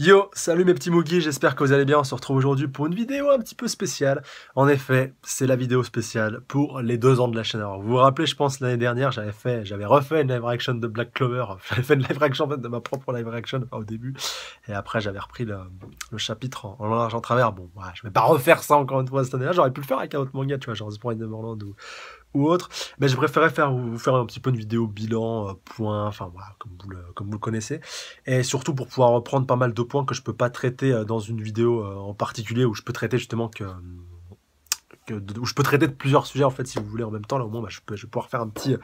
Yo, salut mes petits Moogie, j'espère que vous allez bien. On se retrouve aujourd'hui pour une vidéo un petit peu spéciale. En effet, c'est la vidéo spéciale pour les deux ans de la chaîne. Alors, vous vous rappelez, je pense, l'année dernière, j'avais fait, j'avais refait une live reaction de Black Clover. J'avais fait une live reaction de ma propre live reaction au début. Et après, j'avais repris le, chapitre en, large en travers. Bon, voilà, je vais pas refaire ça encore une fois cette année-là. J'aurais pu le faire avec un autre manga, tu vois, genre point de Neverland ou, ou autre. Mais ben, je préférais faire, vous faire un petit peu une vidéo bilan, euh, point, enfin voilà, comme vous, le, comme vous le connaissez. Et surtout pour pouvoir reprendre pas mal de points que je peux pas traiter euh, dans une vidéo euh, en particulier où je peux traiter justement que où je peux traiter de plusieurs sujets en fait si vous voulez en même temps là au moins bah, je, peux, je vais pouvoir faire un petit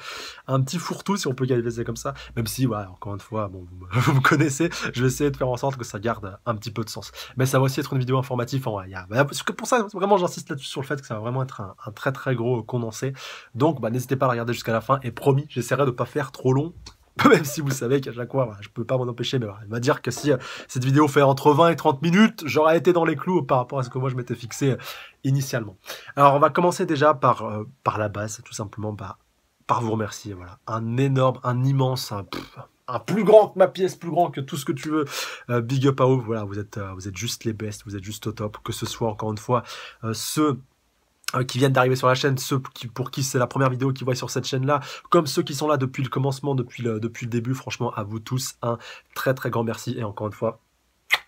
un petit fourre-tout si on peut qualifier comme ça même si encore une fois bon vous me, connaissez je vais essayer de faire en sorte que ça garde un petit peu de sens mais ça va aussi être une vidéo informative en il bah, parce que pour ça vraiment j'insiste là-dessus sur le fait que ça va vraiment être un, très très gros condensé donc bah, n'hésitez pas à regarder jusqu'à la fin et promis j'essaierai de pas faire trop long même si vous savez qu'à chaque fois, bah, je ne peux pas m'en empêcher, mais il va dire que si euh, cette vidéo fait entre 20 et 30 minutes, j'aurais été dans les clous par rapport à ce que moi je m'étais fixé euh, initialement. Alors on va commencer déjà par, euh, par la base, tout simplement par, bah, par vous remercier. Voilà, un énorme, un immense, un, plus grand que ma pièce, plus grand que tout ce que tu veux. big up à vous, voilà, vous êtes, vous êtes juste les best, vous êtes juste au top. Que ce soit encore une fois ce Hein, qui viennent d'arriver sur la chaîne, ceux qui, pour qui c'est la première vidéo qu'ils voient sur cette chaîne-là, comme ceux qui sont là depuis le commencement, depuis le, depuis le début, franchement, à vous tous, un très très grand merci et encore une fois,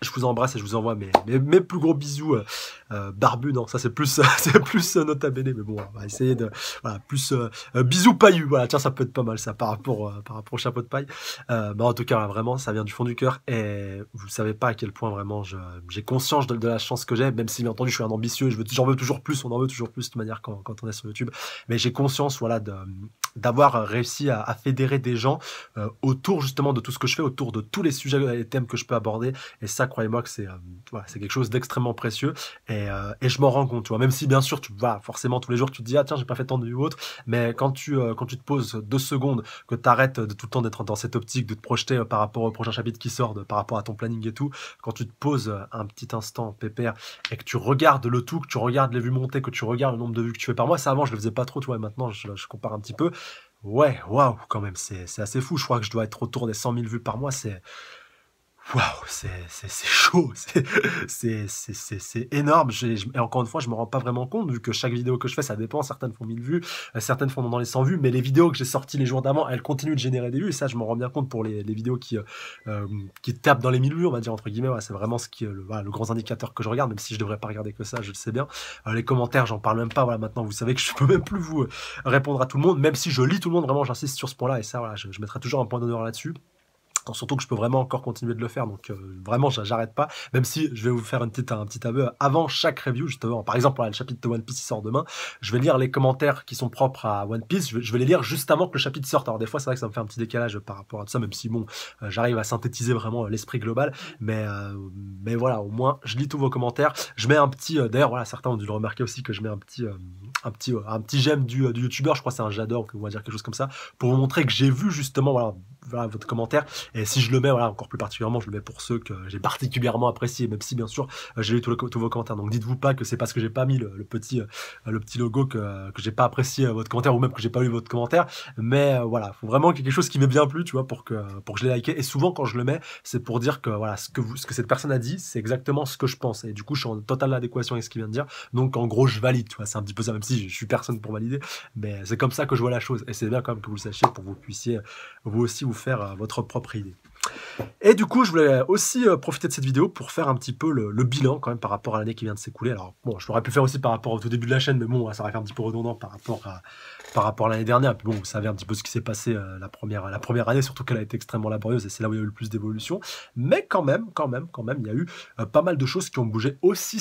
je vous embrasse et je vous envoie mes, mes, plus gros bisous euh, euh, barbu. Non, ça c'est plus, c'est plus euh, nota mais bon, on va essayer de. Voilà, plus bisous paillus. Voilà, tiens, ça peut être pas mal ça par rapport, par rapport au chapeau de paille. mais bah, en tout cas, vraiment, ça vient du fond du cœur et vous savez pas à quel point vraiment j'ai conscience de, la chance que j'ai, même si bien entendu je suis un ambitieux, j'en veux, toujours plus, on en veut toujours plus de toute manière quand on est sur YouTube. Mais j'ai conscience, voilà, de, d'avoir réussi à, fédérer des gens euh, autour justement de tout ce que je fais, autour de tous les sujets et les thèmes que je peux aborder. Et ça, croyez-moi que c'est euh, c'est quelque chose d'extrêmement précieux. Et, euh, et je m'en rends compte, tu vois. Même si bien sûr, tu vas forcément tous les jours, tu te dis ah tiens, j'ai pas fait tant de ou autre. Mais quand tu quand tu te poses deux secondes, que tu arrêtes de tout le temps d'être dans cette optique, de te projeter par rapport au prochain chapitre qui sort, par rapport à ton planning et tout, quand tu te poses un petit instant pépère et que tu regardes le tout, que tu regardes les vues montées que tu regardes le nombre de vues que tu fais par mois, ça avant je le faisais pas trop, tu vois. maintenant je, je compare un petit peu. Ouais, waouh, quand même, c'est assez fou. Je crois que je dois être autour des 100 000 vues par mois. C'est waouh, c'est chaud, c'est énorme. Et encore une fois, je ne me rends pas vraiment compte, vu que chaque vidéo que je fais, ça dépend. Certaines font 1000 vues, euh, certaines font dans les 100 vues, mais les vidéos que j'ai sorties les jours d'avant, elles continuent de générer des vues. Et ça, je m'en rends bien compte pour les, vidéos qui, euh, euh, qui tapent dans les 1000 vues, on va dire entre guillemets. c'est vraiment ce qui le, grand indicateur que je regarde, même si je ne devrais pas regarder que ça, je le sais bien. les commentaires, j'en parle même pas. Voilà, maintenant, vous savez que je ne peux même plus vous répondre à tout le monde, même si je lis tout le monde, vraiment, j'insiste sur ce point-là. Et ça, voilà, je, je mettrai toujours un point d'honneur là-dessus surtout que je peux vraiment encore continuer de le faire, donc euh, vraiment j'arrête pas. Même si je vais vous faire une un petit aveu avant chaque review, justement. Par exemple, le chapitre de One Piece sort demain, je vais lire les commentaires qui sont propres à One Piece. Je vais, les lire juste avant que le chapitre sorte. Alors des fois, c'est vrai que ça me fait un petit décalage par rapport à tout ça, même si bon, euh, j'arrive à synthétiser vraiment euh, l'esprit global. Mais mais voilà, au moins je lis tous vos commentaires. Je mets un petit. D'ailleurs, voilà, certains ont dû le remarquer aussi que je mets un petit un petit un petit j'aime du, du youtubeur. Je crois que c'est un j'adore, on va dire quelque chose comme ça, pour vous montrer que j'ai vu justement voilà votre commentaire et si je le mets, voilà, encore plus particulièrement, je le mets pour ceux que j'ai particulièrement appréciés, même si bien sûr euh, j'ai lu tous vos commentaires. Donc dites-vous pas que c'est parce que j'ai pas mis le, petit, euh, le petit logo que, que j'ai pas apprécié euh, votre commentaire ou même que j'ai pas lu votre commentaire. Mais voilà, voilà, faut vraiment quelque chose qui m'est bien plu, tu vois, pour que, pour que je l'ai liké. Et souvent quand je le mets, c'est pour dire que voilà, ce que, vous, ce que cette personne a dit, c'est exactement ce que je pense. Et du coup, je suis en totale adéquation avec ce qu'il vient de dire. Donc en gros, je valide, tu vois, c'est un petit peu ça, même si je suis personne pour valider. Mais c'est comme ça que je vois la chose. Et c'est bien quand même que vous le sachiez pour vous puissiez vous aussi vous faire votre propre idée. Et du coup, je voulais aussi euh, profiter de cette vidéo pour faire un petit peu le, bilan quand même par rapport à l'année qui vient de s'écouler. Alors bon, je l'aurais pu faire aussi par rapport au tout début de la chaîne, mais bon, ça aurait fait un petit peu redondant par rapport à, par rapport à l'année dernière. bon, vous savez un petit peu ce qui s'est passé euh, la, première, la première année, surtout qu'elle a été extrêmement laborieuse et c'est là où il y a eu le plus d'évolution. Mais quand même, quand même, quand même, il y a eu euh, pas mal de choses qui ont bougé aussi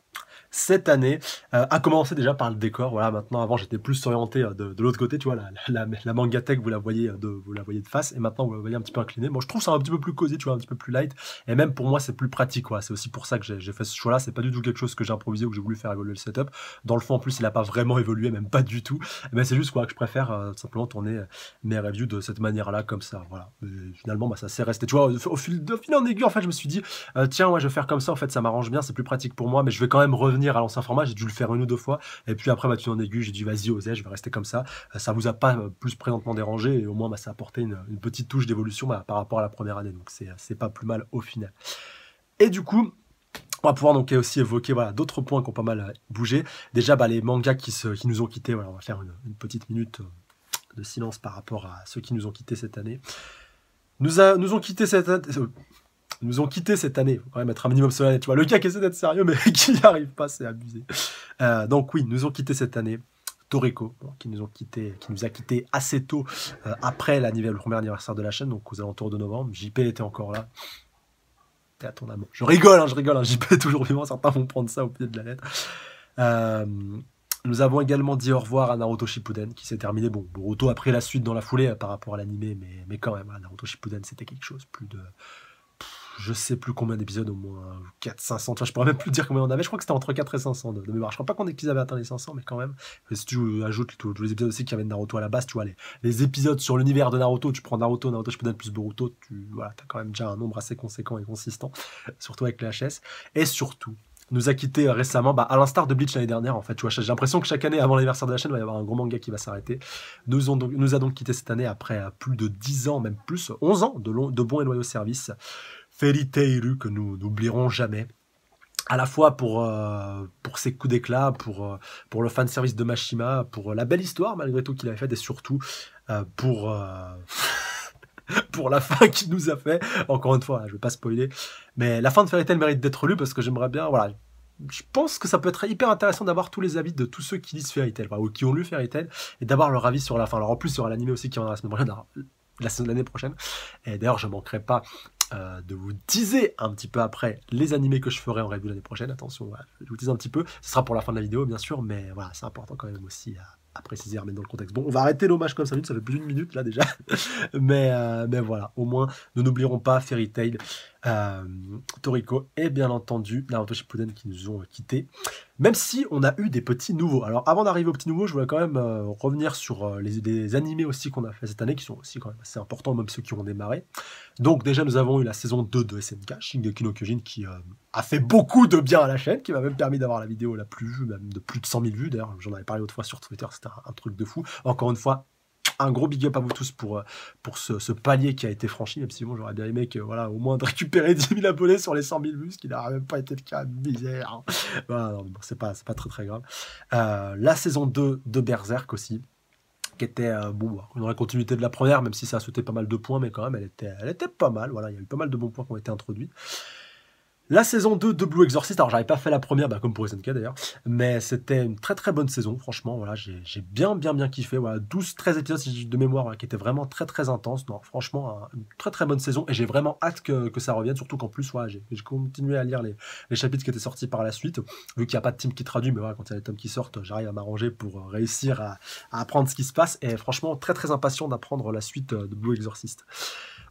cette année, euh, a à commencer déjà par le décor. Voilà, maintenant, avant, j'étais plus orienté euh, de, l'autre côté, tu vois, la, la, la Mangatech, vous la, voyez euh, de, vous la voyez de face, et maintenant, vous la voyez un petit peu inclinée. Moi, je trouve ça un petit peu plus cosy, tu vois, un petit peu plus light, et même pour moi, c'est plus pratique, quoi. C'est aussi pour ça que j'ai fait ce choix-là, c'est pas du tout quelque chose que j'ai improvisé ou que j'ai voulu faire évoluer le setup. Dans le fond, en plus, il a pas vraiment évolué, même pas du tout, mais c'est juste, quoi, que je préfère simplement tourner mes reviews de cette manière-là, comme ça, voilà. finalement, bah, ça s'est resté, tu vois, au, fil, de fil en aiguë en fait, je me suis dit, tiens, ouais, je vais faire comme ça, en fait, ça m'arrange bien, c'est plus pratique pour moi, mais je vais quand même revenir à l'ancien format, j'ai dû le faire une ou deux fois. Et puis après, bah, tu en aigu, j'ai dit vas-y, osez, je vais rester comme ça. Euh, ça vous a pas euh, plus présentement dérangé et au moins, bah, ça a apporté une, petite touche d'évolution bah, par rapport à la première année. Donc c'est pas plus mal au final. Et du coup, on va pouvoir donc aussi évoquer voilà, d'autres points qui ont pas mal euh, bougé. Déjà, bah, les mangas qui, qui nous ont quittés, voilà, on va faire une, petite minute de silence par rapport à ceux qui nous ont quittés cette année. Nous, nous ont quittés cette année nous ont quitté cette année. Faut quand même être un minimum solennel. Tu vois, le gars qui essaie d'être sérieux, mais qui n'y arrive pas, c'est abusé. Euh, donc oui, nous ont quitté cette année. Toriko, qui nous ont quitté, qui nous a quitté assez tôt euh, après la, le premier anniversaire de la chaîne, donc aux alentours de novembre. JP était encore là. T'es à ton amour. Je rigole, hein, je rigole. Hein. JP est toujours vivant. Certains vont prendre ça au pied de la lettre. Euh, nous avons également dit au revoir à Naruto Shippuden qui s'est terminé. Bon, Boruto a pris la suite dans la foulée par rapport à l'animé, mais, mais quand même, hein, Naruto Shippuden c'était quelque chose. Plus de je sais plus combien d'épisodes, au moins 4, 500. je je pourrais même plus dire combien on avait. Je crois que c'était entre 4 et 500 de, mémoire. Je crois pas qu'on qu'ils avaient atteint les 500, mais quand même. si tu ajoutes tous les épisodes aussi qui avaient Naruto à la base, tu vois, les, épisodes sur l'univers de Naruto, tu prends Naruto, Naruto peux donner plus Boruto, tu voilà, as quand même déjà un nombre assez conséquent et consistant, surtout avec les HS. Et surtout, nous a quitté récemment, bah, à l'instar de Bleach l'année dernière en fait. Tu vois, j'ai l'impression que chaque année, avant l'anniversaire de la chaîne, il va y avoir un gros manga qui va s'arrêter. Nous, a donc quitté cette année après euh, plus de 10 ans, même plus, 11 ans de bons et loyaux services. Fairy Tailu, que nous n'oublierons jamais à la fois pour, euh, pour ses coups d'éclat, pour, euh, pour le fanservice de Mashima, pour euh, la belle histoire malgré tout qu'il avait faite et surtout pour, pour la fin qu'il nous a fait. Encore une fois, hein, je ne vais pas spoiler, mais la fin de Fairy Tail mérite d'être lue parce que j'aimerais bien. Voilà, je pense que ça peut être hyper intéressant d'avoir tous les avis de tous ceux qui lisent Fairy Tail, ou qui ont lu Fairy Tail, et d'avoir leur avis sur la fin. Alors en plus, il y aura l'anime aussi qui en la semaine prochaine. L'année prochaine. Et d'ailleurs, je ne manquerai pas euh, de vous teaser un petit peu après les animés que je ferai en review l'année prochaine. Attention, je vous tease un petit peu. Ce sera pour la fin de la vidéo, bien sûr, mais voilà, c'est important quand même aussi à, préciser, à remettre dans le contexte. Bon, on va arrêter l'hommage comme ça ça fait plus d'une minute là déjà. mais, euh, mais voilà, au moins, nous n'oublierons pas Fairy Tail. Euh, Toriko et bien entendu Naruto Shippuden qui nous ont quittés. Même si on a eu des petits nouveaux. Alors avant d'arriver aux petits nouveaux, je voulais quand même euh, revenir sur euh, les, animés aussi qu'on a fait cette année, qui sont aussi quand même assez importants, même ceux qui ont démarré. Donc déjà nous avons eu la saison 2 de SNK, Shingeki no Kyojin, qui a fait beaucoup de bien à la chaîne, qui m'a même permis d'avoir la vidéo la plus vue, même de plus de 100 000 vues d'ailleurs, j'en avais parlé autrefois sur Twitter, c'était un truc de fou. Encore une fois, un gros big up à vous tous pour, euh, pour ce, ce palier qui a été franchi. Même si bon, j'aurais bien aimé que, voilà, au moins de récupérer 10 000 abonnés sur les 100 000 vues, ce qui n'aurait même pas été le cas. Misère. c'est pas, pas très très grave. Euh, la saison 2 de Berserk aussi qui était euh, on aurait bah, continuité de la première, même si ça a sauté pas mal de points, mais quand même, elle était, elle était pas mal. Voilà, il y a eu pas mal de bons points qui ont été introduits. La saison 2 de Blue Exorcist, alors j'avais pas fait la première, bah, comme pour SNK d'ailleurs, mais c'était une très très bonne saison, franchement, voilà, j'ai bien bien bien kiffé, voilà, 12-13 épisodes de mémoire qui étaient vraiment très très intenses, non, franchement, une très très bonne saison, et j'ai vraiment hâte que, ça revienne, surtout qu'en plus, voilà, j'ai continué à lire les, chapitres qui étaient sortis par la suite, vu qu'il n'y a pas de team qui traduit, mais voilà, quand il y a des tomes qui sortent, j'arrive à m'arranger pour euh, réussir à apprendre ce qui se passe, et franchement, très très impatient d'apprendre la suite euh, de Blue Exorcist.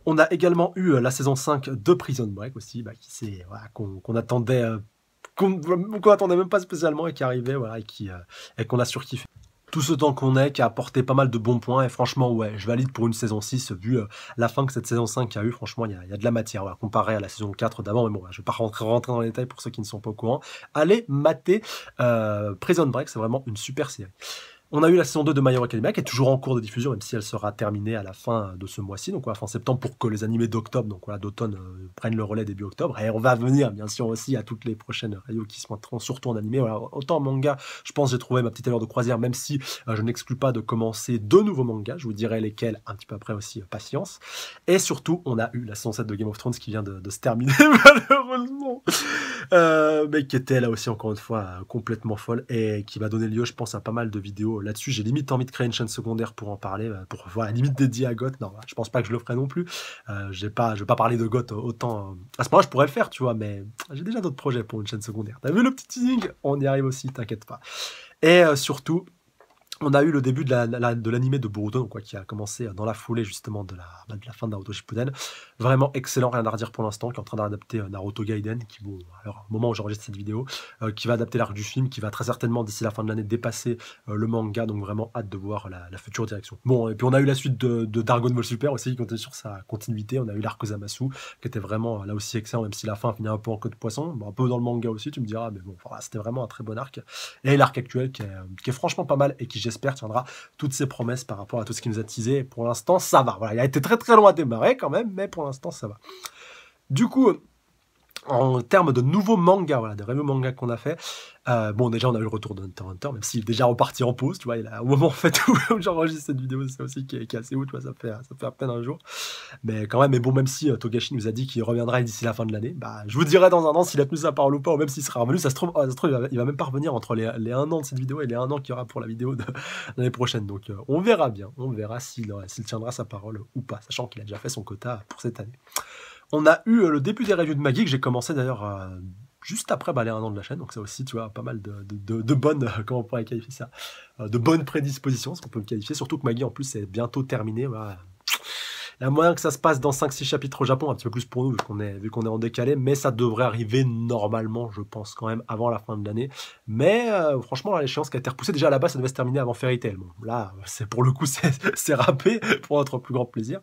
On a également eu euh, la saison 5 de Prison Break aussi, bah, qui qu'on attendait, euh, qu'on attendait même pas spécialement et qui arrivait, voilà, euh, et qu'on a surkiffé. Tout ce temps qu'on est, qui a apporté pas mal de bons points, et franchement, ouais, je valide pour une saison 6, vu la fin que cette saison 5 a eu, franchement, il y, a de la matière, voilà, comparé à la saison 4 d'avant, mais bon, je vais pas rentrer, rentrer, dans les détails pour ceux qui ne sont pas au courant. Allez mater Prison Break, c'est vraiment une super série on a eu la saison 2 de My Hero qui est toujours en cours de diffusion, même si elle sera terminée à la fin de ce mois-ci, donc à la fin septembre, pour que les animés d'octobre, donc voilà, d'automne, euh, prennent le relais début octobre. Et on va venir, bien sûr, aussi à toutes les prochaines radios qui se montreront, surtout en animé. autant en manga, je pense j'ai trouvé ma petite allure de croisière, même si euh, je n'exclus pas de commencer deux nouveaux mangas. Je vous dirai lesquels un petit peu après aussi, euh, patience. Et surtout, on a eu la saison 7 de Game of Thrones qui vient de, de se terminer, malheureusement, mais qui était là aussi, encore une fois, complètement folle et qui va donner lieu, je pense, à pas mal de vidéos là-dessus, j'ai limite envie de créer une chaîne secondaire pour en parler, euh, pour voir la limite dédiée à Goth. Non, je pense pas que je le ferai non plus. Je euh, j'ai pas, je vais pas parler de Goth autant. Euh, à ce moment-là, je pourrais le faire, tu vois, mais j'ai déjà d'autres projets pour une chaîne secondaire. T'as vu le petit teasing On y arrive aussi, t'inquiète pas. Et surtout, on a eu le début de de, l'anime de Boruto, quoi, qui a commencé dans la foulée justement de la, fin de Naruto Shippuden. Vraiment excellent, rien à redire pour l'instant, qui est en train d'adapter euh, Naruto Gaiden, qui, bon, alors, au moment où j'enregistre cette vidéo, euh, qui va adapter l'arc du film, qui va très certainement d'ici la fin de l'année dépasser euh, le manga, donc vraiment hâte de voir la, future direction. Bon, et puis on a eu la suite de, de Dragon Super aussi, qui comptait sur sa continuité. On a eu l'arc Osamasu, qui était vraiment là aussi excellent, même si la fin finit un peu en queue de poisson, un peu dans le manga aussi, tu me diras, mais bon, c'était vraiment un très bon arc. Et l'arc actuel, qui est, qui est franchement pas mal et qui j'espère, tiendra toutes ses promesses par rapport à tout ce qu'il nous a teasé. pour l'instant, ça va. Voilà, il a été très très loin à démarrer quand même, mais pour l'instant, ça va. Du coup, en termes de nouveaux mangas, voilà, de nouveaux mangas qu'on a fait, euh, bon, déjà, on a eu le retour de Hunter Hunter, même s'il est déjà reparti en pause, tu vois, il a, au moment fait où j'enregistre cette vidéo, c'est aussi qui est, assez haut, ça fait, ça fait à peine un jour. Mais quand même, mais bon, même si euh, Togashi nous a dit qu'il reviendra d'ici la fin de l'année, bah, je vous dirai dans un an s'il a tenu sa parole ou pas, ou même s'il sera revenu, ça se trouve, il, va, même pas revenir entre les, les, un an de cette vidéo et les un an qu'il y aura pour la vidéo de, l'année prochaine. Donc, euh, on verra bien, on verra s'il tiendra sa parole ou pas, sachant qu'il a déjà fait son quota pour cette année. On a eu euh, le début des reviews de Maggie, que j'ai commencé d'ailleurs euh, juste après bah, les un an de la chaîne. Donc ça aussi, tu vois, pas mal de, bonnes, euh, comment on pourrait qualifier ça, de bonnes prédispositions, ce qu'on peut qualifier. Surtout que Maggie, en plus, est bientôt terminé. La il que ça se passe dans 5-6 chapitres au Japon, un petit peu plus pour nous, vu qu'on est, est en décalé, mais ça devrait arriver normalement, je pense, quand même, avant la fin de l'année. Mais franchement franchement, l'échéance qui a été repoussée, déjà là bas ça devait se terminer avant Fairy Tail. là, c'est pour le coup, c'est râpé, pour notre plus grand plaisir.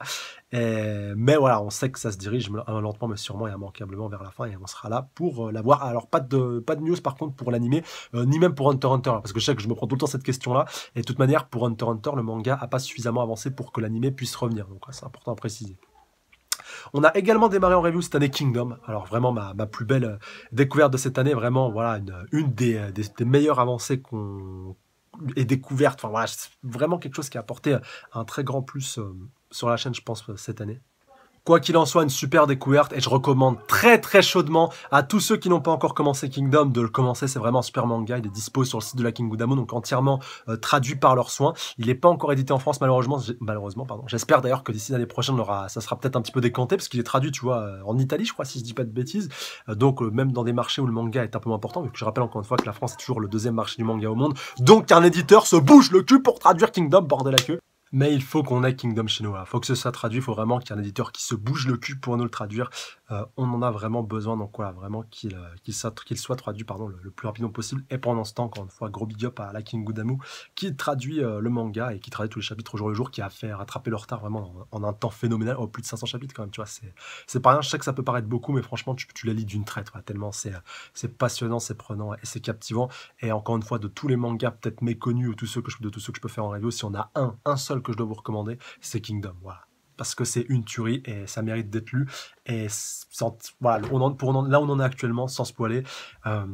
Euh, mais voilà, on sait que ça se dirige euh, lentement mais sûrement et immanquablement vers la fin et on sera là pour euh, la voir. Alors pas de pas de news par contre pour l'animé, ni même pour Hunter Hunter, hein, parce que je sais que je me prends tout le temps cette question-là. Et de toute manière, pour Hunter Hunter, le manga a pas suffisamment avancé pour que l'animé puisse revenir. Donc c'est important à préciser. On a également démarré en review cette année Kingdom. Alors vraiment ma, plus belle découverte de cette année, vraiment voilà une, des, meilleures avancées qu'on ait découverte. Enfin voilà, vraiment quelque chose qui a apporté un très grand plus sur la chaîne, je pense, euh, cette année. Quoi qu'il en soit, une super découverte et je recommande très très chaudement à tous ceux qui n'ont pas encore commencé Kingdom de le commencer. C'est vraiment un super manga. Il est dispo sur le site de la King Gudamo, donc entièrement euh, traduit par leurs soins. Il n'est pas encore édité en France malheureusement. Malheureusement, pardon. J'espère d'ailleurs que d'ici l'année prochaine, aura, ça sera peut-être un petit peu décanté parce qu'il est traduit, tu vois, euh, en Italie, je crois, si je dis pas de bêtises. donc même dans des marchés où le manga est un peu moins important, vu que je rappelle encore une fois que la France est toujours le deuxième marché du manga au monde. Donc un éditeur se bouge le cul pour traduire Kingdom, bordel la queue mais il faut qu'on ait Kingdom chinois. Il faut que ce soit traduit, il faut vraiment qu'il y ait un éditeur qui se bouge le cul pour nous le traduire. Euh, on en a vraiment besoin. Donc voilà, vraiment qu'il euh, soit, traduit pardon, le, plus rapidement possible. Et pendant ce temps, encore une fois, gros big up à King Gudamu qui traduit euh, le manga et qui traduit tous les chapitres au jour le jour, qui a fait rattraper le retard vraiment en, un temps phénoménal, au oh, plus de 500 chapitres quand même, tu vois, c'est pas rien. Je sais que ça peut paraître beaucoup, mais franchement, tu, tu les lis d'une traite, tellement c'est passionnant, c'est prenant et c'est captivant. Et encore une fois, de tous les mangas peut-être méconnus ou tous ceux que je, de tous ceux que je peux faire en review, si on a un, un seul que je dois vous recommander, c'est Kingdom. Voilà parce que c'est une tuerie et ça mérite d'être lu. Et voilà, on pour, là, on en est actuellement, sans spoiler. Euh,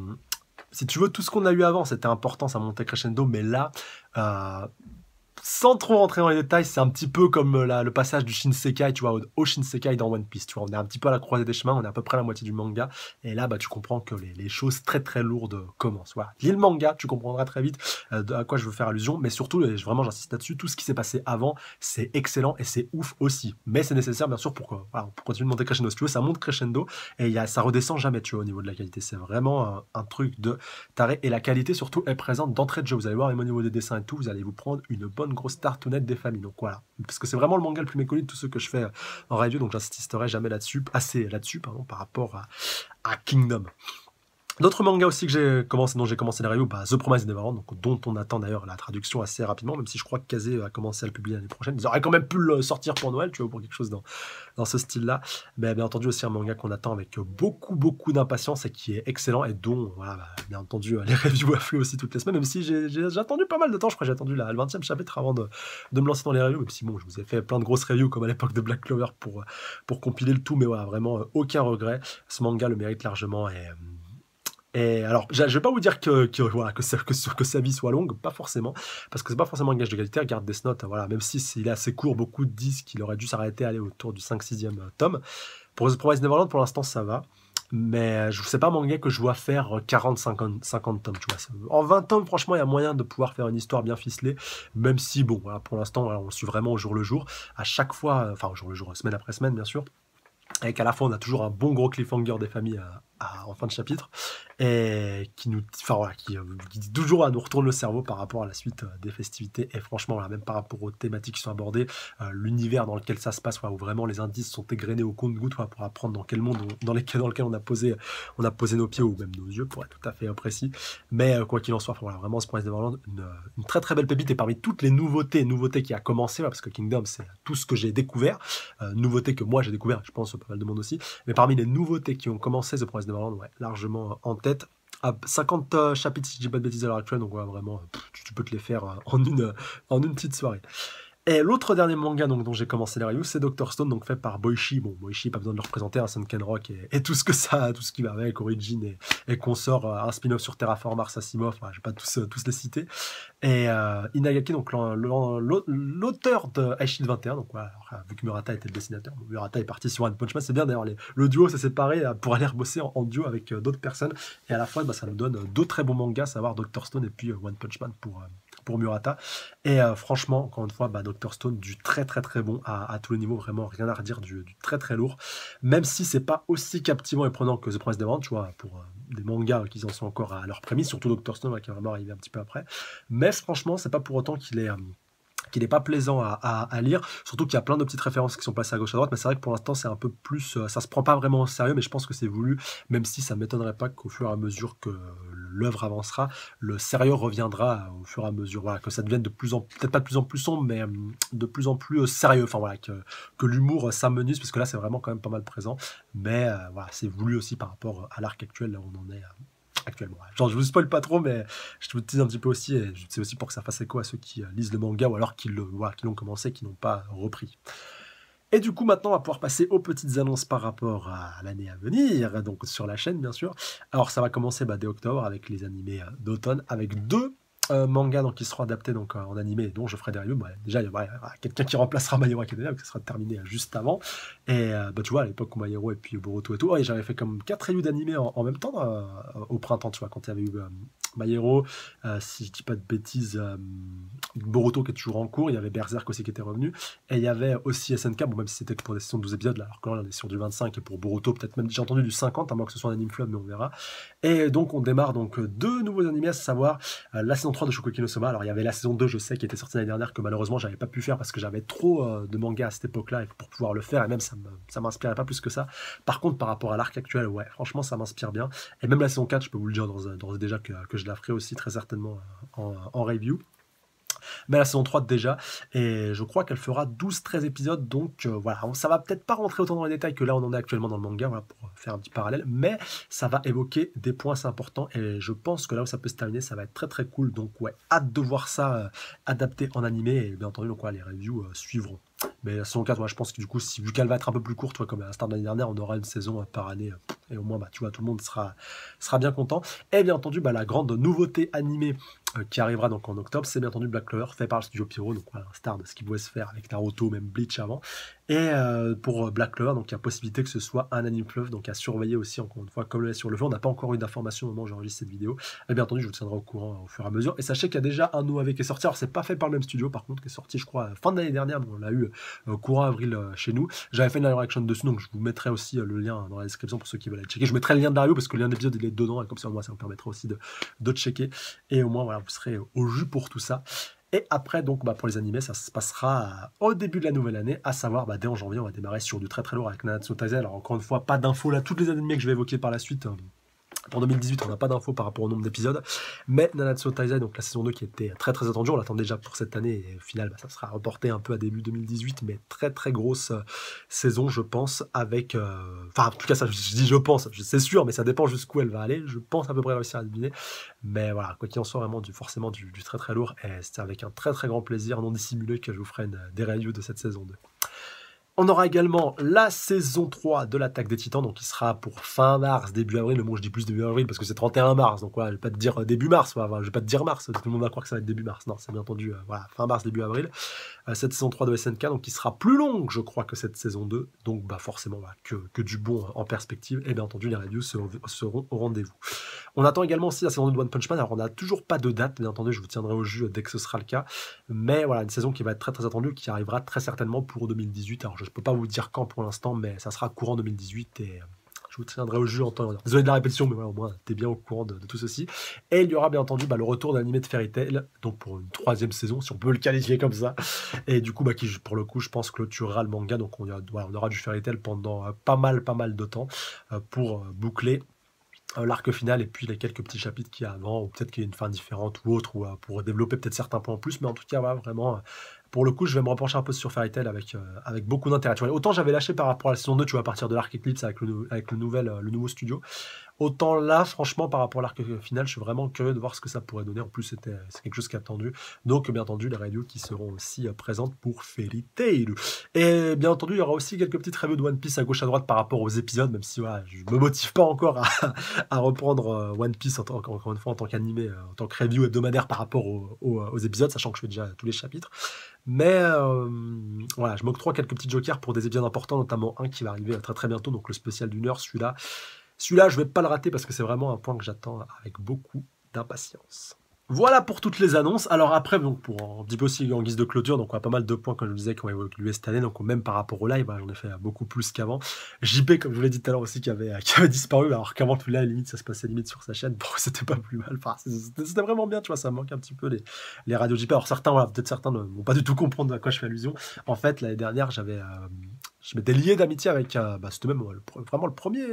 si tu veux, tout ce qu'on a eu avant, c'était important, ça montait crescendo, mais là, euh, sans trop rentrer dans les détails, c'est un petit peu comme euh, le passage du Shinsekai, tu vois, au Shinsekai dans One Piece, tu vois, on est un petit peu à la croisée des chemins, on est à peu près à la moitié du manga, et là, bah, tu comprends que les, choses très très lourdes commencent. Voilà, lis le manga, tu comprendras très vite euh, à quoi je veux faire allusion, mais surtout, vraiment, j'insiste là-dessus, tout ce qui s'est passé avant, c'est excellent et c'est ouf aussi, mais c'est nécessaire, bien sûr, pour, pour continuer de monter crescendo. Si tu veux, ça monte crescendo et y a, ça redescend jamais, tu vois, au niveau de la qualité, c'est vraiment euh, un, truc de taré, et la qualité surtout est présente d'entrée de jeu. Vous allez voir, même au niveau des dessins et tout, vous allez vous prendre une bonne une grosse tartonnette des familles. Donc voilà, parce que c'est vraiment le manga le plus méconnu de tous ceux que je fais euh, en radio, donc j'insisterai jamais là-dessus, assez là-dessus, pardon, par rapport à Kingdom. D'autres mangas aussi que j'ai commencé, dont j'ai commencé les reviews, bah, The Promise Neverland, donc, dont on attend d'ailleurs la traduction assez rapidement, même si je crois que Kazé a commencé à le publier l'année prochaine. Ils auraient quand même pu le sortir pour Noël, tu vois, pour quelque chose dans, dans ce style-là. Mais bien entendu aussi un manga qu'on attend avec beaucoup, beaucoup d'impatience et qui est excellent et dont, voilà, bah, bien entendu, euh, les reviews affluent aussi toutes les semaines, même si j'ai attendu pas mal de temps, je crois j'ai attendu la, le 20e chapitre avant de, de, me lancer dans les reviews, même si bon, je vous ai fait plein de grosses reviews comme à l'époque de Black Clover pour, euh, pour compiler le tout, mais voilà, vraiment euh, aucun regret. Ce manga le mérite largement et et alors, je ne vais pas vous dire que, voilà, que, que, sa vie soit longue, pas forcément, parce que c'est pas forcément un gage de qualité. Regarde Death Note, voilà, même si est assez court, beaucoup disent qu'il aurait dû s'arrêter aller autour du 5-6e euh, tome. Pour The Promise Neverland, pour l'instant, ça va. Mais euh, je ne sais pas mon que je vois faire 40-50 euh, tomes, tu vois. En 20 tomes, franchement, il y a moyen de pouvoir faire une histoire bien ficelée, même si, bon, pour l'instant, on suit vraiment au jour le jour. À chaque fois, enfin, au jour le jour, semaine après semaine, bien sûr. Et qu'à la fin, on a toujours un bon gros cliffhanger des familles à, en fin de chapitre, et qui nous, enfin voilà, qui, euh, qui, dit toujours à nous retourne le cerveau par rapport à la suite euh, des festivités, et franchement, voilà, même par rapport aux thématiques qui sont abordées, euh, l'univers dans lequel ça se passe, voilà, où vraiment les indices sont égrenés au compte-goutte pour apprendre dans quel monde, dans, lesquels, dans lequel on a, posé, on a posé nos pieds, ou même nos yeux, pour être tout à fait précis, mais quoi qu'il en soit, voilà, vraiment, ce point de une, une très très belle pépite, et parmi toutes les nouveautés, nouveautés qui a commencé, parce que Kingdom, c'est tout ce que j'ai découvert, nouveautés nouveauté que moi j'ai découvert, je pense pas mal de monde aussi, mais parmi les nouveautés qui ont commencé, ce point largement euh, en tête. À 50 euh, chapitres, si je dis pas de bêtises à l'heure actuelle, donc vraiment, euh, tu, peux te les faire en une, en une petite soirée. Et l'autre dernier manga dont j'ai commencé les reviews, c'est Doctor Stone, donc fait par Boichi. Bon, Boichi, pas besoin de le représenter, un hein, Sunken Rock et, tout ce que ça, tout ce qui va avec Origin et, qu'on sort euh, un spin-off sur Terraform, Ars Asimov, je vais pas tous, euh, tous les citer. Et euh, Inagaki, donc l'auteur de Aishid 21, donc voilà, vu que Murata était le dessinateur, Murata est parti sur One Punch Man, c'est bien d'ailleurs, le duo s'est séparé pour aller bosser en, duo avec d'autres personnes, et à la fois, bah, ça nous donne deux très bons mangas, à savoir Doctor Stone et puis One Punch Man pour Murata. Et euh, franchement, encore une fois, bah, Dr. Stone, du très très très bon à, tous les niveaux, vraiment rien à redire, du, très très lourd. Même si c'est pas aussi captivant et prenant que The Prince Devant, tu vois, pour euh, des mangas qui en sont encore à leur prémisse, surtout Dr. Stone hein, qui est vraiment arrivé un petit peu après. Mais franchement, c'est pas pour autant qu'il est euh, qu'il n'est pas plaisant à, lire, surtout qu'il y a plein de petites références qui sont passées à gauche à droite, mais c'est vrai que pour l'instant c'est un peu plus, ça se prend pas vraiment au sérieux, mais je pense que c'est voulu, même si ça m'étonnerait pas qu'au fur et à mesure que l'œuvre avancera, le sérieux reviendra au fur et à mesure. Voilà, que ça devienne de plus en peut-être pas de plus en plus sombre, mais hum, de plus en plus euh, sérieux. Enfin voilà, que, l'humour euh, s'amenuise, parce que là c'est vraiment quand même pas mal présent. Mais euh, voilà, c'est voulu aussi par rapport à l'arc actuel, où on en est actuellement. Genre, je vous spoil pas trop, mais je vous dis un petit peu aussi, et c'est aussi pour que ça fasse écho à ceux qui lisent le manga ou alors qui l'ont voilà, qui commencé, qui n'ont pas repris. Et du coup, maintenant, on va pouvoir passer aux petites annonces par rapport à l'année à venir, donc sur la chaîne, bien sûr. Alors, ça va commencer bah, dès octobre avec les animés euh, d'automne, avec deux euh, mangas donc, qui seront adaptés donc, euh, en animé, dont je ferai des reviews. déjà, il y aura, quelqu'un qui remplacera Mayero Academy, ça sera terminé juste avant. Et bah, tu vois, à l'époque, où Mayero et puis Boruto et tout, et j'avais fait comme quatre reviews d'animé en, même temps au printemps, tu vois, quand il y avait eu Maïro, euh, si je dis pas de bêtises, euh, Boruto qui est toujours en cours, il y avait Berserk aussi qui était revenu, et il y avait aussi SNK, bon même si c'était pour des saisons de 12 épisodes, là, alors que là on est sur du 25, et pour Boruto peut-être même, j'ai entendu du 50, à moins que ce soit un anime flop, mais on verra. Et donc on démarre donc deux nouveaux animés, à savoir euh, la saison 3 de Shokugeki alors il y avait la saison 2 je sais qui était sortie l'année dernière, que malheureusement j'avais pas pu faire parce que j'avais trop de mangas à cette époque-là pour pouvoir le faire, et même ça, ça m'inspirait pas plus que ça. Par contre par rapport à l'arc actuel, ouais, franchement ça m'inspire bien, et même la saison 4, je peux vous le dire dans, déjà que je la ferai aussi très certainement euh, en, review. Mais la saison 3 déjà, et je crois qu'elle fera 12-13 épisodes, donc euh, voilà, ça va peut-être pas rentrer autant dans les détails que là on en est actuellement dans le manga, voilà, pour faire un petit parallèle, mais ça va évoquer des points importants, et je pense que là où ça peut se terminer, ça va être très très cool, donc ouais, hâte de voir ça euh, adapté en animé, et bien entendu, les reviews suivront. Mais à le cas, je pense que du coup, si, vu qu'elle va être un peu plus courte, comme à la start de l'année dernière, on aura une saison euh, par année. Euh, et au moins, bah, tu vois, tout le monde sera, sera bien content. Et bien entendu, bah, la grande nouveauté animée euh, qui arrivera donc en octobre, c'est bien entendu Black Clover, fait par le studio Pierrot donc voilà, star de ce qui pouvait se faire avec Naruto, même Bleach avant. Et euh, pour euh, Black Clover, donc il y a possibilité que ce soit un anime fleuve, donc à surveiller aussi, encore une fois, comme le sur le feu, On n'a pas encore eu d'informations au moment où j'enregistre cette vidéo. Et eh bien entendu, je vous tiendrai au courant euh, au fur et à mesure. Et sachez qu'il y a déjà un OAV qui est sorti. Alors, c'est pas fait par le même studio, par contre, qui est sorti, je crois, fin de l'année dernière. on l'a eu courant avril chez nous. J'avais fait une live reaction dessus, donc je vous mettrai aussi le lien dans la description pour ceux qui veulent aller checker. Je mettrai le lien de la parce que le lien d'épisode il est dedans. Et comme ça, moi, ça vous permettra aussi de, de checker. Et au moins, voilà, vous serez au jus pour tout ça. Et après, donc, bah, pour les animés, ça se passera euh, au début de la nouvelle année, à savoir, bah, dès en janvier, on va démarrer sur du très très lourd avec Nanatsu Alors, encore une fois, pas d'infos là, toutes les animés que je vais évoquer par la suite, euh, pour 2018, on n'a pas d'infos par rapport au nombre d'épisodes. Mais Nanatsu Taizai, donc la saison 2 qui était très très attendue, on l'attend déjà pour cette année et au final, bah, ça sera reporté un peu à début 2018, mais très très grosse euh, saison, je pense, avec. Euh, enfin, en tout cas, ça, je dis je pense, c'est sûr, mais ça dépend jusqu'où elle va aller. Je pense à peu près réussir à deviner. Mais voilà, quoi qu'il en soit, vraiment, du, forcément, du, très très lourd. Et c'est avec un très très grand plaisir non dissimulé que je vous ferai une, des reviews de cette saison 2. On aura également la saison 3 de l'attaque des titans, donc qui sera pour fin mars, début avril. Moi, je dis plus début avril parce que c'est 31 mars, donc voilà, je vais pas te dire euh, début mars, je vais pas te dire mars, tout le monde va croire que ça va être début mars. Non, c'est bien entendu, euh, fin mars, début avril. Euh, cette saison 3 de SNK, donc qui sera plus longue, je crois, que cette saison 2. Donc, bah, forcément, que, que, du bon en perspective. Et bien entendu, les radios seront, au rendez-vous. On attend également aussi la saison de One Punch Man. Alors, on n'a toujours pas de date, bien entendu, je vous tiendrai au jus dès que ce sera le cas. Mais voilà, une saison qui va être très très attendue, qui arrivera très certainement pour 2018 je ne peux pas vous dire quand pour l'instant, mais ça sera courant 2018 et euh, je vous tiendrai au jus en temps Désolé de la répétition, mais au moins, t'es bien au courant de, tout ceci. Et il y aura bien entendu bah, le retour d'un animé de Fairy Tail, donc pour une troisième saison, si on peut le qualifier comme ça. Et du coup, bah, pour le coup, je pense, clôturera le manga. Donc, on, aura du Fairy Tail pendant euh, pas mal, pas mal de temps euh, pour boucler l'arc final et puis les quelques petits chapitres qu'il y a avant, ou peut-être qu'il y a une fin différente ou autre, ou pour développer peut-être certains points en plus, mais en tout cas, vraiment pour le coup, je vais me repencher un peu sur Fairy avec, euh, avec beaucoup d'intérêt. Autant j'avais lâché par rapport à la saison 2, tu vois, à partir de l'Arc Eclipse avec, avec le, nouvel, euh, le nouveau studio. Autant là, franchement, par rapport à l'arc final, je suis vraiment curieux de voir ce que ça pourrait donner. En plus, c'est quelque chose qui est attendu. Donc, bien entendu, les radios qui seront aussi euh, présentes pour Fairy Tail. Et bien entendu, il y aura aussi quelques petites reviews de One Piece à gauche à droite par rapport aux épisodes, même si voilà, je me motive pas encore à, reprendre euh, One Piece, en tant, encore une fois, en tant qu'animé, euh, en tant que review hebdomadaire par rapport aux, épisodes, sachant que je fais déjà tous les chapitres. Mais voilà, je m'octroie quelques petits jokers pour des épisodes importants, notamment un qui va arriver très très bientôt, donc le spécial d'une heure, celui-là. Celui-là, je ne vais pas le rater parce que c'est vraiment un point que j'attends avec beaucoup d'impatience. Voilà pour toutes les annonces. Alors après, donc pour un petit peu aussi en guise de clôture, donc on a pas mal de points, comme je vous disais, qui ont évolué cette année, donc même par rapport au live, hein, j'en ai fait beaucoup plus qu'avant. JP, comme je vous l'ai dit tout à l'heure aussi, qui avait, disparu, alors qu'avant tout là, limite, ça se passait limite sur sa chaîne, bon, c'était pas plus mal, c'était vraiment bien, tu vois, ça manque un petit peu les, radios JP. Alors certains, peut-être certains ne vont pas du tout comprendre à quoi je fais allusion. En fait, l'année dernière, j'avais... Euh, je m'étais lié d'amitié avec un, bah, c'était même vraiment le premier,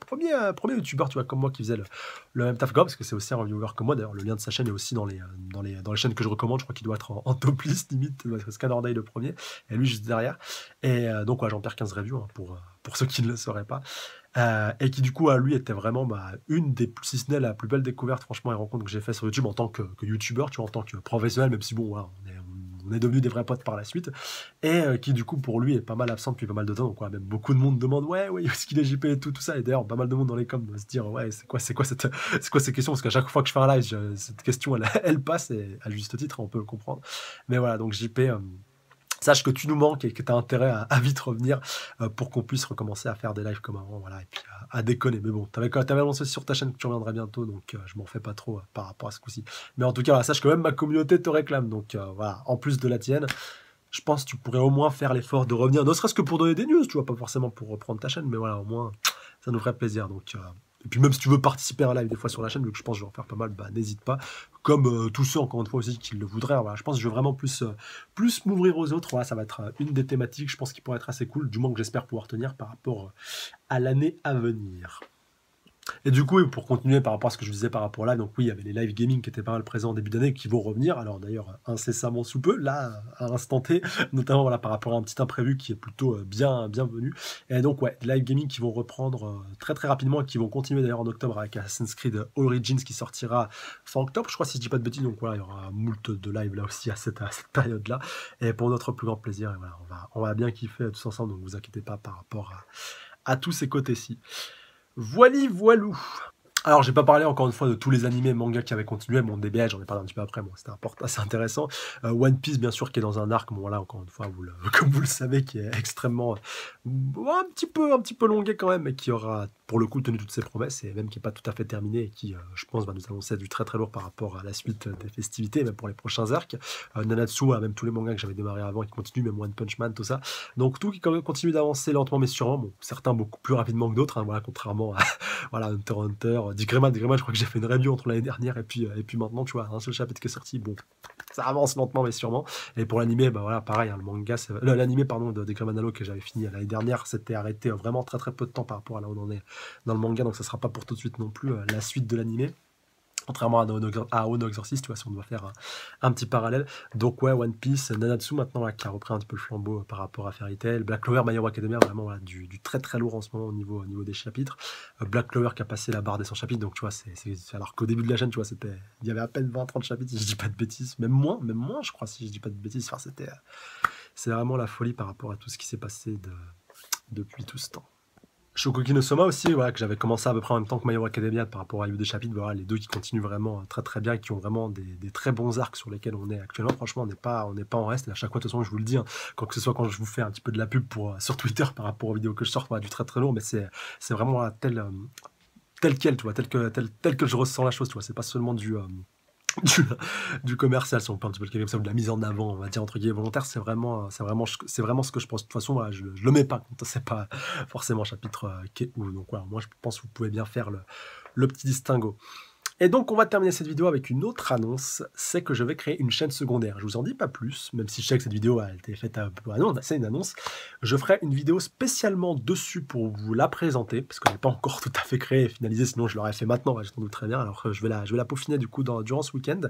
premier, euh, premier youtubeur, tu vois, comme moi, qui faisait le, même taf parce que c'est aussi un reviewer comme moi. D'ailleurs, le lien de sa chaîne est aussi dans les, euh, dans les, dans les chaînes que je recommande. Je crois qu'il doit être en, top list, limite, parce être le premier, et lui juste derrière. Et euh, donc, ouais, j'en perds 15 reviews, hein, pour, pour ceux qui ne le sauraient pas. et qui du coup à lui était vraiment bah, une des, si ce n'est la plus belle découverte franchement et rencontre que j'ai fait sur YouTube en tant que, que YouTuber, tu vois, en tant que professionnel, même si bon, on est, on est devenus des vrais potes par la suite, et euh, qui du coup pour lui est pas mal absent depuis pas mal de temps, donc même beaucoup de monde demande ouais, ouais, est-ce qu'il est JP et tout, tout ça, et d'ailleurs pas mal de monde dans les coms va se dire ouais, c'est quoi, c'est quoi cette, c'est quoi ces questions, parce qu'à chaque fois que je fais un live, cette question elle, elle, passe et à juste titre, on peut le comprendre, mais voilà, donc JP euh, sache que tu nous manques et que tu as intérêt à, vite revenir euh, pour qu'on puisse recommencer à faire des lives comme avant, voilà, et puis à, déconner. Mais bon, tu avais annoncé sur ta chaîne que tu reviendrais bientôt, donc euh, je m'en fais pas trop euh, par rapport à ce coup-ci. Mais en tout cas, sache que même ma communauté te réclame, donc voilà, en plus de la tienne, je pense que tu pourrais au moins faire l'effort de revenir, ne serait-ce que pour donner des news, tu vois, pas forcément pour reprendre ta chaîne, mais voilà, au moins, ça nous ferait plaisir, donc... Et puis même si tu veux participer à un live des fois sur la chaîne, vu que je pense que je vais en faire pas mal, bah, n'hésite pas. Comme euh, tous ceux encore une fois aussi qui le voudraient, je pense que je vais vraiment plus, euh, plus m'ouvrir aux autres. ça va être euh, une des thématiques, je pense, qui pourrait être assez cool, du moins que j'espère pouvoir tenir par rapport à l'année à venir. Et du coup, pour continuer par rapport à ce que je disais par rapport à là, donc oui, il y avait les live gaming qui étaient pas mal présents en début d'année, qui vont revenir, alors d'ailleurs incessamment sous peu, là, à l'instant T, notamment voilà, par rapport à un petit imprévu qui est plutôt euh, bien bienvenu. Et donc ouais, live gaming qui vont reprendre euh, très très rapidement et qui vont continuer d'ailleurs en octobre avec Assassin's Creed Origins qui sortira fin octobre, je crois si je dis pas de bêtises, donc voilà, il y aura moult de live là aussi à cette, période-là. Et pour notre plus grand plaisir, on va, bien kiffer tous ensemble, donc vous inquiétez pas par rapport à, à tous ces côtés-ci. Voili, voilou. Alors, j'ai pas parlé encore une fois de tous les animés et mangas qui avaient continué. Mon DBA, j'en ai parlé un petit peu après. moi c'était assez intéressant. Euh, One Piece, bien sûr, qui est dans un arc. Bon, là, encore une fois, comme vous le savez, qui est extrêmement, euh, un petit peu, un petit peu longué quand même, mais qui aura pour le coup, tenu toutes ses promesses, et même qui n'est pas tout à fait terminé, et qui, euh, je pense, va nous annoncer du très très lourd par rapport à la suite des festivités, même pour les prochains arcs. Euh, Nanatsu, même tous les mangas que j'avais démarré avant, et qui continuent, même One Punch Man, tout ça. Donc tout qui continue d'avancer lentement mais sûrement, bon, certains beaucoup plus rapidement que d'autres, hein, voilà, contrairement à voilà, Hunter Hunter, euh, Digrema, je crois que j'ai fait une review entre l'année dernière et puis, et puis maintenant, tu vois, un seul chapitre qui est sorti, bon, ça avance lentement mais sûrement. Et pour l'animé, bah voilà, pareil, hein, le manga, l'animé, pardon, de Digrema Nalo que j'avais fini l'année dernière, s'était arrêté vraiment très très peu de temps par rapport à là où on en est dans le manga, donc ça sera pas pour tout de suite non plus euh, la suite de l'animé. Contrairement à, Ono Exorcist, tu vois, si on doit faire un, petit parallèle. Donc, ouais, One Piece, Nanatsu maintenant, là, qui a repris un petit peu le flambeau euh, par rapport à Fairy Tail. Black Clover, My Hero Academia, vraiment du, très très lourd en ce moment au niveau, au niveau des chapitres. Euh, Black Clover qui a passé la barre des 100 chapitres, donc tu vois, c'est, alors qu'au début de la chaîne, tu vois, il y avait à peine 20-30 chapitres, si je dis pas de bêtises, même moins, même moins, je crois, si je dis pas de bêtises. c'était, c'est vraiment la folie par rapport à tout ce qui s'est passé depuis tout ce temps. Shokuki Soma aussi, voilà, que j'avais commencé à peu près en même temps que My Hero Academia par rapport à des chapitre voilà, les deux qui continuent vraiment très très bien, qui ont vraiment des, très bons arcs sur lesquels on est actuellement. Franchement, on n'est pas, on pas en reste. Et à chaque fois, de toute façon, je vous le dis, hein, quand que ce soit quand je vous fais un petit peu de la pub euh, sur Twitter par rapport aux vidéos que je sors, du très très lourd, mais c'est, vraiment tel, euh, tel quel, tu vois, tel que, tel, tel que je ressens la chose, tu vois. C'est pas seulement du euh, du, commercial, si de la mise en avant, on va dire entre guillemets volontaire, c'est vraiment, euh, c'est vraiment, c'est vraiment ce que je pense. De toute façon, je, ne le mets pas. C'est pas forcément un chapitre euh, qui est où. Donc moi je pense que vous pouvez bien faire le, le petit distinguo. Et donc on va terminer cette vidéo avec une autre annonce, c'est que je vais créer une chaîne secondaire. Je vous en dis pas plus, même si je sais que cette vidéo a été faite un peu non, c'est une annonce. Je ferai une vidéo spécialement dessus pour vous la présenter, parce que je n'ai pas encore tout à fait créé et finalisé. sinon je l'aurais fait maintenant, j'attends doute très bien. Alors euh, je vais la, je vais la peaufiner du coup dans, durant ce week-end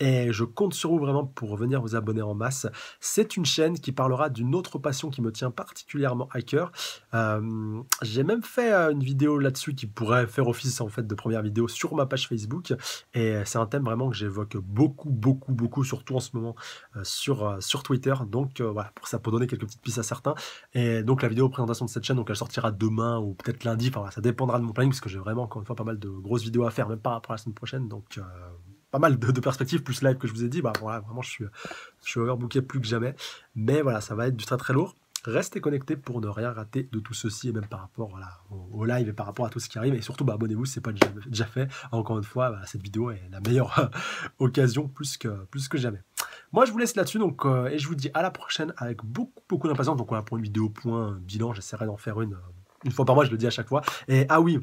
et je compte sur vous vraiment pour venir vous abonner en masse. C'est une chaîne qui parlera d'une autre passion qui me tient particulièrement à cœur. Euh, j'ai même fait euh, une vidéo là-dessus qui pourrait faire office en fait de première vidéo sur ma page Facebook et c'est un thème vraiment que j'évoque beaucoup, beaucoup, beaucoup, surtout en ce moment euh, sur, sur Twitter. Donc voilà, pour ça, pour donner quelques petites pistes à certains. Et donc la vidéo présentation de cette chaîne, donc elle sortira demain ou peut-être lundi, enfin ça dépendra de mon planning parce que j'ai vraiment encore une fois pas mal de grosses vidéos à faire, même par rapport à la semaine prochaine. Donc pas mal de, perspectives, plus live que je vous ai dit. Bah voilà, vraiment, je suis, je suis overbooké plus que jamais. Mais voilà, ça va être du très très lourd. Restez connectés pour ne rien rater de tout ceci et même par rapport voilà, au, live et par rapport à tout ce qui arrive. Et surtout, bah, abonnez-vous si ce pas déjà, fait. Encore une fois, bah, cette vidéo est la meilleure occasion plus que, plus que jamais. Moi, je vous laisse là-dessus donc euh, et je vous dis à la prochaine avec beaucoup, beaucoup d'impatience. Donc, on va pour une vidéo point bilan. J'essaierai d'en faire une, euh, une fois par mois, je le dis à chaque fois. Et ah oui,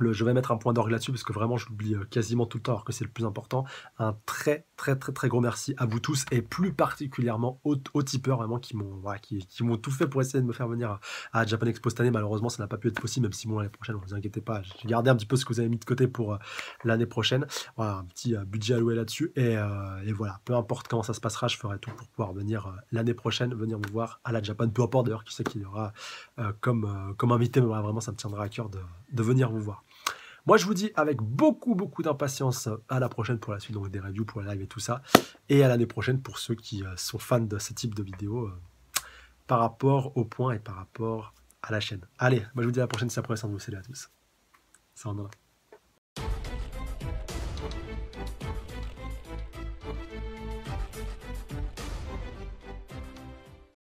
je vais mettre un point d'orgue là-dessus parce que vraiment je l'oublie euh, quasiment tout le temps alors que c'est le plus important. Un très très très très gros merci à vous tous et plus particulièrement aux, tipeurs vraiment qui m'ont qui, tout fait pour essayer de me faire venir à, Japan Expo cette année. Malheureusement ça n'a pas pu être possible même si bon l'année prochaine ne vous inquiétez pas, j'ai gardé un petit peu ce que vous avez mis de côté pour euh, l'année prochaine. Voilà un petit euh, budget alloué là-dessus et, voilà peu importe comment ça se passera je ferai tout pour pouvoir venir l'année prochaine venir vous voir à la Japan. Peu importe d'ailleurs qui sait qu'il y aura comme comme invité mais vraiment ça me tiendra à cœur de venir vous voir. Moi, je vous dis avec beaucoup, beaucoup d'impatience à la prochaine pour la suite, donc des reviews pour la live et tout ça. Et à l'année prochaine pour ceux qui euh, sont fans de ce type de vidéos euh, par rapport au point et par rapport à la chaîne. Allez, moi je vous dis à la prochaine, c'est la première, vous salut à tous. Ça en